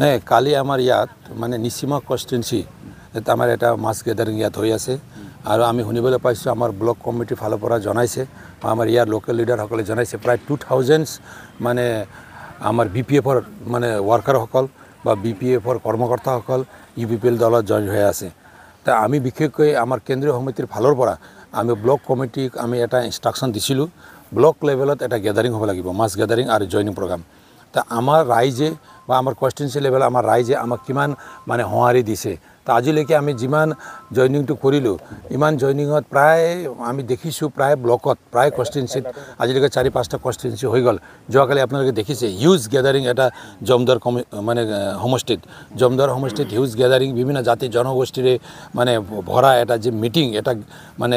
নাই কালি আমাৰ ইয়াত মানে নিচিমা কনষ্টিটুৱেঞ্চি আমাৰ এটা মাছ গেডাৰিং ইয়াত হৈ আছে আৰু আমি শুনিবলৈ পাইছোঁ আমাৰ ব্লক কমিটিৰ ফালৰ পৰা জনাইছে বা আমাৰ ইয়াৰ লোকেল লিডাৰসকলে জনাইছে প্ৰায় টু থাউজেণ্ডছ মানে আমাৰ বি পি এফৰ মানে ৱৰ্কাৰসকল বা বি পি এফৰ কৰ্মকৰ্তাসকল ইউ পি পি এল দলত জইন হৈ আছে তে আমি বিশেষকৈ আমাৰ কেন্দ্ৰীয় সমিতিৰ ফালৰ পৰা আমি ব্লক কমিটিক আমি এটা ইনষ্ট্ৰাকশ্যন দিছিলোঁ ব্লক লেভেলত এটা গেদাৰিং হ'ব লাগিব মাছ গেডাৰিং আৰু জইনিং প্ৰগ্ৰাম তো আমাৰ ৰাইজে বা আমাৰ কনষ্টিটুৱেঞ্চি লেভেলত আমাৰ ৰাইজে আমাক কিমান মানে সঁহাৰি দিছে তো আজিলৈকে আমি যিমান জইনিংটো কৰিলোঁ ইমান জইনিঙত প্ৰায় আমি দেখিছোঁ প্ৰায় ব্লকত প্ৰায় কনষ্টিটুৱেঞ্চিত আজিলৈকে চাৰি পাঁচটা কনষ্টিটুৱেঞ্চি হৈ গ'ল যোৱাকালি আপোনালোকে দেখিছে হিউজ গেডাৰিং এটা জমদৰ কমি মানে সমষ্টিত জমদৰ সমষ্টিত হিউজ গেডাৰিং বিভিন্ন জাতি জনগোষ্ঠীৰে মানে ভৰা এটা যি মিটিং এটা মানে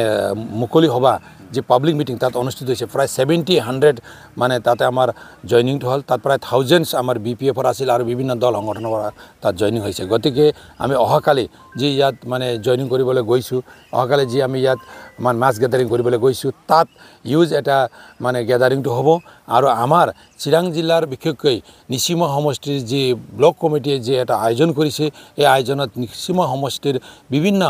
মুকলি সভা যে পাব্লিক মিটিং তাত অনুষ্ঠিত হৈছে প্ৰায় ছেভেণ্টি হাণ্ড্ৰেড মানে তাতে আমাৰ জইনিংটো হ'ল তাত প্ৰায় থাউজেণ্ডছ আমাৰ বি পি এফৰ আছিল আৰু বিভিন্ন দল সংগঠনৰ পৰা তাত জইনিং হৈছে গতিকে আমি অহাকালি যি ইয়াত মানে জইনিং কৰিবলৈ গৈছোঁ অহাকালি যি আমি ইয়াত মানে মাছ গেডাৰিং কৰিবলৈ গৈছোঁ তাত ইউজ এটা মানে গেডাৰিংটো হ'ব আৰু আমাৰ চিৰাং জিলাৰ বিশেষকৈ নিচিমা সমষ্টিৰ যি ব্লক কমিটিয়ে যি এটা আয়োজন কৰিছে এই আয়োজনত নিচিমা সমষ্টিৰ বিভিন্ন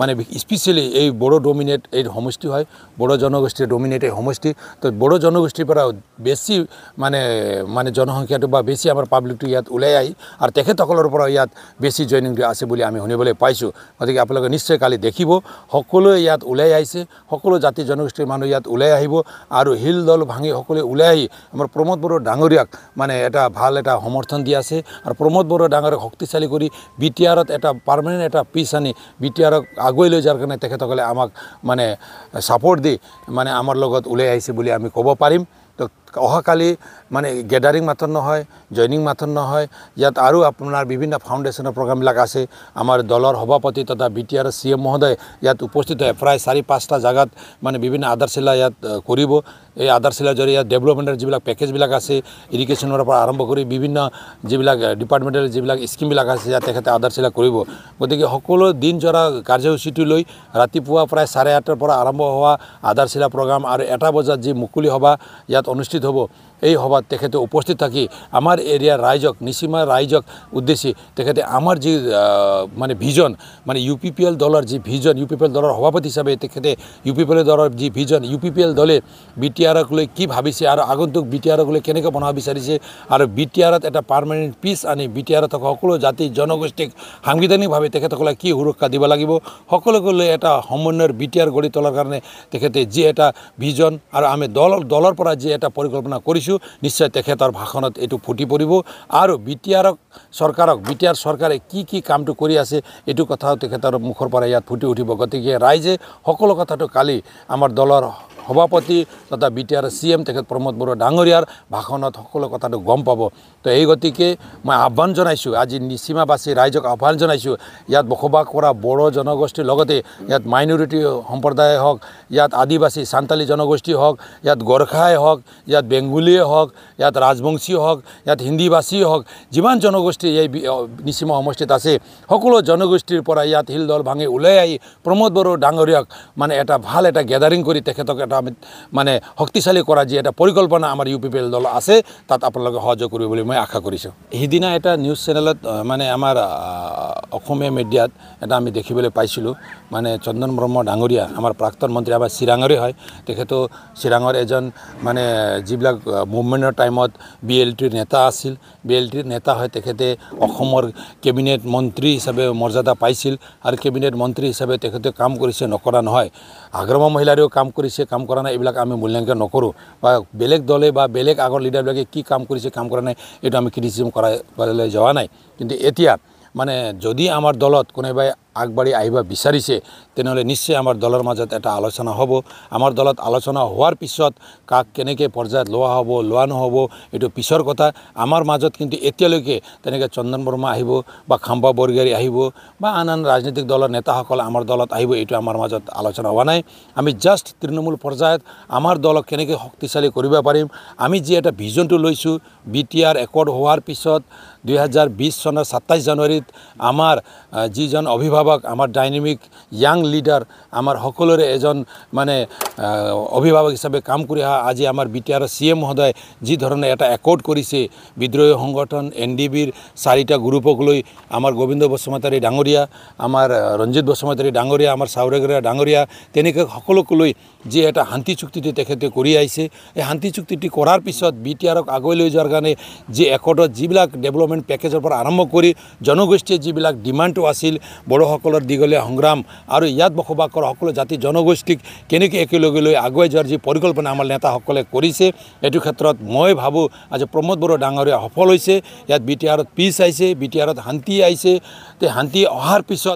মানে স্পেচিয়েলি এই বড়ো ডমিনেট এই সমষ্টি হয় বড়োজন জনগোষ্ঠীৰ ড'মিনেটেড সমষ্টি তো বড়ো জনগোষ্ঠীৰ পৰা বেছি মানে মানে জনসংখ্যাটো বা বেছি আমাৰ পাব্লিকটো ইয়াত ওলাই আহি আৰু তেখেতসকলৰ পৰাও ইয়াত বেছি জইনিং আছে বুলি আমি শুনিবলৈ পাইছোঁ গতিকে আপোনালোকে নিশ্চয় কালি দেখিব সকলোৱে ইয়াত ওলাই আহিছে সকলো জাতি জনগোষ্ঠীৰ মানুহ ইয়াত ওলাই আহিব আৰু শিল দল ভাঙি সকলোৱে ওলাই আহি আমাৰ প্ৰমোদ বড়ো ডাঙৰীয়াক মানে এটা ভাল এটা সমৰ্থন দি আছে আৰু প্ৰমোদ বড়ো ডাঙৰীয়াক শক্তিশালী কৰি বি টি আৰত এটা পাৰ্মানেণ্ট এটা পিছ আনি বি টি আৰক আগুৱাই লৈ যোৱাৰ কাৰণে তেখেতসকলে আমাক মানে ছাপৰ্ট দি মানে আমাৰ লগত ওলাই আহিছে বুলি আমি ক'ব পাৰিম তো অহাকালি মানে গেডাৰিং মাত্ৰ নহয় জইনিং মাত্ৰ নহয় ইয়াত আৰু আপোনাৰ বিভিন্ন ফাউণ্ডেশ্যনৰ প্ৰগ্ৰামবিলাক আছে আমাৰ দলৰ সভাপতি তথা B T R C M মহোদয় ইয়াত উপস্থিত হয় প্ৰায় চাৰি পাঁচটা জেগাত মানে বিভিন্ন আধাৰশিলা ইয়াত কৰিব এই আধাৰশিলাৰ জৰিয়তে ইয়াত ডেভেলপমেণ্টৰ যিবিলাক পেকেজবিলাক আছে ইৰিগেশ্যনৰ পৰা আৰম্ভ কৰি বিভিন্ন যিবিলাক ডিপাৰ্টমেণ্টেল যিবিলাক স্কিমবিলাক আছে ইয়াত তেখেতে আধাৰশিলা কৰিব গতিকে সকলো দিনজোৰা কাৰ্যসূচীটো লৈ ৰাতিপুৱা প্ৰায় চাৰে আঠটাৰ পৰা আৰম্ভ হোৱা আধাৰশিলা প্ৰগ্ৰাম আৰু এটা বজাত যি মুকলি সভা ইয়াত অনুষ্ঠিত উপস্থিত হ'ব এই সভাত তেখেতে উপস্থিত থাকি আমাৰ এৰিয়াৰ ৰাইজক নিচিমা ৰাইজক উদ্দেশ্যি তেখেতে আমাৰ যি মানে ভিজন মানে ইউ পি পি এল দলৰ যি vision U P P L দলৰ সভাপতি হিচাপে তেখেতে ইউ পি পি এল দলৰ যি vision U P P L দলে বি টি আৰক লৈ কি ভাবিছে আৰু আগন্তুক বি টি আৰক লৈ কেনেকৈ বনাব বিচাৰিছে আৰু বি টি আৰত এটা পাৰ্মানেণ্ট পিচ আনি বি টি আৰত থকা সকলো জাতি জনগোষ্ঠীক সাংবিধানিকভাৱে তেখেতসকলে কি সুৰক্ষা দিব লাগিব সকলোকে লৈ এটা সমন্বয়ৰ বি টি আৰ গঢ়ি তোলাৰ কাৰণে তেখেতে যি এটা ভিজন আৰু আমি দল দলৰ পৰা যি এটা পৰি পৰিকল্পনা কৰিছোঁ নিশ্চয় তেখেতৰ ভাষণত এইটো ফুটি পৰিব আৰু বি টি আৰক চৰকাৰক বি টি আৰ চৰকাৰে কি কি কামটো কৰি আছে এইটো কথাও তেখেতৰ মুখৰ পৰা ইয়াত ফুটি উঠিব গতিকে ৰাইজে সকলো কথাটো কালি আমাৰ দলৰ সভাপতি তথা B T R C M তেখেত প্ৰমোদ বড়ো ডাঙৰীয়াৰ ভাষণত সকলো কথাটো গম পাব তো এই গতিকে মই আহ্বান জনাইছোঁ আজি নিচিমাবাসী ৰাইজক আহ্বান জনাইছোঁ ইয়াত বসবাস কৰা বড়ো জনগোষ্ঠীৰ লগতে ইয়াত মাইনৰিটি সম্প্ৰদায় হওক ইয়াত আদিবাসী চান্তালী জনগোষ্ঠী হওক ইয়াত গোৰ্খাই হওক ইয়াত বেংগুলীয়ে হওক ইয়াত ৰাজবংশী হওক ইয়াত হিন্দীভাষীয়ে হওক যিমান জনগোষ্ঠী এই নিচিমা সমষ্টিত আছে সকলো জনগোষ্ঠীৰ পৰা ইয়াত শিলদল ভাঙি ওলাই আহি প্ৰমোদ বড়ো ডাঙৰীয়াক মানে এটা ভাল এটা গেডাৰিং কৰি তেখেতক এটা আমি মানে শক্তিশালী কৰা যি এটা পৰিকল্পনা আমাৰ ইউ পি পি এল দল আছে তাত আপোনালোকে সহযোগ কৰিব বুলি মই আশা কৰিছোঁ সিদিনা এটা নিউজ চেনেলত মানে আমাৰ অসমীয়া মিডিয়াত এটা আমি দেখিবলৈ পাইছিলোঁ মানে চন্দন ব্ৰহ্ম ডাঙৰীয়া আমাৰ প্ৰাক্তন মন্ত্ৰী আমাৰ চিৰাঙৰে হয় তেখেতো চিৰাঙৰ এজন মানে যিবিলাক মুভমেণ্টৰ টাইমত বি এল টিৰ নেতা আছিল বি এল টিৰ নেতা হয় তেখেতে অসমৰ কেবিনেট মন্ত্ৰী হিচাপে মৰ্যাদা পাইছিল আৰু কেবিনেট মন্ত্ৰী হিচাপে তেখেতে কাম কৰিছে নকৰা নহয় আগ্ৰহ মহিলাৰেও কাম কৰিছে কাম কাম কৰা নাই এইবিলাক আমি মূল্যাংকন নকৰোঁ বা বেলেগ দলে বা বেলেগ আগৰ লিডাৰবিলাকে কি কাম কৰিছে কাম কৰা নাই এইটো আমি ক্ৰিটিচিজম কৰা যোৱা নাই কিন্তু এতিয়া মানে যদি আমাৰ দলত কোনোবাই আগবাঢ়ি আহিব বিচাৰিছে তেনেহ'লে নিশ্চয় আমাৰ দলৰ মাজত এটা আলোচনা হ'ব আমাৰ দলত আলোচনা হোৱাৰ পিছত কাক কেনেকৈ পৰ্যায়ত লোৱা হ'ব লোৱা নহ'ব এইটো পিছৰ কথা আমাৰ মাজত কিন্তু এতিয়ালৈকে তেনেকৈ চন্দন বৰ্মা আহিব বা খাম্বা বৰগীয়াৰী আহিব বা আন আন ৰাজনৈতিক দলৰ নেতাসকল আমাৰ দলত আহিব এইটো আমাৰ মাজত আলোচনা হোৱা নাই আমি জাষ্ট তৃণমূল পৰ্যায়ত আমাৰ দলক কেনেকৈ শক্তিশালী কৰিব পাৰিম আমি যি এটা ভিজনটো লৈছোঁ বি টি আৰ একৰ্ড হোৱাৰ পিছত দুহেজাৰ বিছ চনৰ সাতাইছ জানুৱাৰীত আমাৰ যিজন অভিভাৱক অভিভাৱক আমাৰ ডাইনেমিক য়াং লিডাৰ আমাৰ সকলোৰে এজন মানে অভিভাৱক হিচাপে কাম কৰি অহা আজি আমাৰ B T R C M মহোদয় যিধৰণে এটা একৰ্ড কৰিছে বিদ্ৰোহী সংগঠন এন ডি বিৰ চাৰিটা গ্ৰুপক লৈ আমাৰ গোবিন্দ বসুমতাৰী ডাঙৰীয়া আমাৰ ৰঞ্জিত বসুমতাৰী ডাঙৰীয়া আমাৰ চাউৰেগেৰা ডাঙৰীয়া তেনেকৈ সকলোক লৈ যি এটা শান্তি চুক্তিটি তেখেতে কৰি আহিছে এই শান্তি চুক্তিটি কৰাৰ পিছত বি টি আৰক আগুৱাই লৈ যোৱাৰ কাৰণে যি একৰ্ডত যিবিলাক ডেভেলপমেণ্ট পেকেজৰ পৰা আৰম্ভ কৰি জনগোষ্ঠীয়ে যিবিলাক ডিমাণ্ডটো আছিল বড়োসকলৰ দীঘলীয়া সংগ্ৰাম আৰু ইয়াত বসবাস কৰা সকলো জাতি জনগোষ্ঠীক কেনেকৈ একেলগে লৈ আগুৱাই যোৱাৰ যি পৰিকল্পনা আমাৰ নেতাসকলে কৰিছে এইটো ক্ষেত্ৰত মই ভাবোঁ আজি প্ৰমোদ বড়ো ডাঙৰীয়া সফল হৈছে ইয়াত বি টি আৰত পিছ আহিছে বি টি আৰত শান্তি আহিছে তে শান্তি অহাৰ পিছত